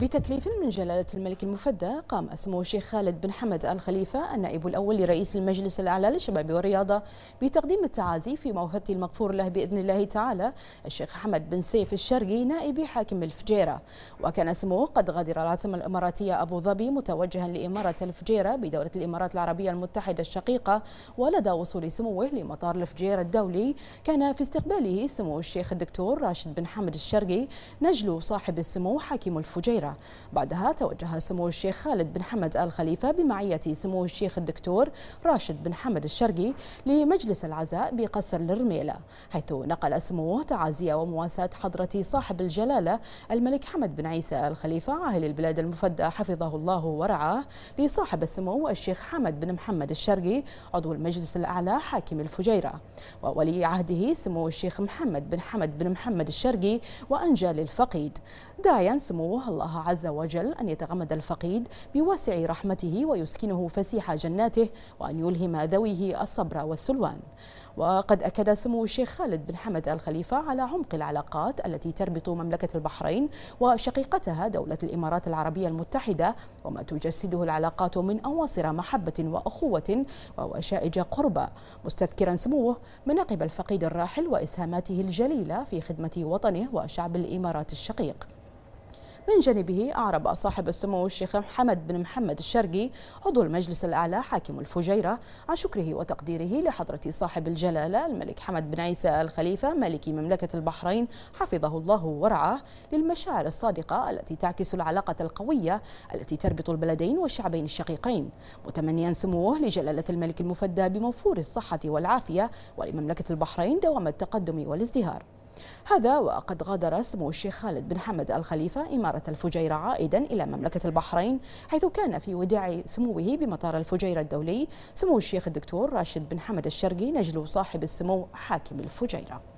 بتكليف من جلالة الملك المفدى قام سمو الشيخ خالد بن حمد الخليفة النائب الأول لرئيس المجلس الأعلى للشباب والرياضة بتقديم التعازي في موهبة المغفور له بإذن الله تعالى الشيخ حمد بن سيف الشرقي نائب حاكم الفجيرة وكان سموه قد غادر العاصمة الإماراتية أبو ظبي متوجها لإمارة الفجيرة بدولة الإمارات العربية المتحدة الشقيقة ولدى وصول سموه لمطار الفجيرة الدولي كان في استقباله سمو الشيخ الدكتور راشد بن حمد الشرقي نجل صاحب السمو حاكم الفجيرة الشارع بعدها توجه سمو الشيخ خالد بن حمد آل خليفة بمعية سمو الشيخ الدكتور راشد بن حمد الشرقي لمجلس العزاء بقصر الرميلة حيث نقل سموه تعازية ومواساة حضرة صاحب الجلالة الملك حمد بن عيسى آل خليفة عاهل البلاد المفدى حفظه الله ورعاه لصاحب السمو الشيخ حمد بن محمد الشرقي عضو المجلس الأعلى حاكم الفجيرة وولي عهده سمو الشيخ محمد بن حمد بن محمد الشرقي وأنجى للفقيد داعيا سموه الله عز وجل أن يتغمد الفقيد بواسع رحمته ويسكنه فسيح جناته وأن يلهم ذويه الصبر والسلوان وقد أكد سمو الشيخ خالد بن حمد الخليفة على عمق العلاقات التي تربط مملكة البحرين وشقيقتها دولة الإمارات العربية المتحدة وما تجسده العلاقات من أواصر محبة وأخوة ووشائج قربة مستذكرا سموه مناقب الفقيد الراحل وإسهاماته الجليلة في خدمة وطنه وشعب الإمارات الشقيق من جانبه أعرب صاحب السمو الشيخ محمد بن محمد الشرقي عضو المجلس الأعلى حاكم الفجيرة عن شكره وتقديره لحضرة صاحب الجلالة الملك حمد بن عيسى الخليفة ملك مملكة البحرين حفظه الله ورعاه للمشاعر الصادقة التي تعكس العلاقة القوية التي تربط البلدين والشعبين الشقيقين متمنيا سموه لجلالة الملك المفدى بموفور الصحة والعافية ولمملكة البحرين دوام التقدم والازدهار هذا وقد غادر سمو الشيخ خالد بن حمد الخليفة إمارة الفجيرة عائدا إلى مملكة البحرين حيث كان في وداع سموه بمطار الفجيرة الدولي سمو الشيخ الدكتور راشد بن حمد الشرقي نجل صاحب السمو حاكم الفجيرة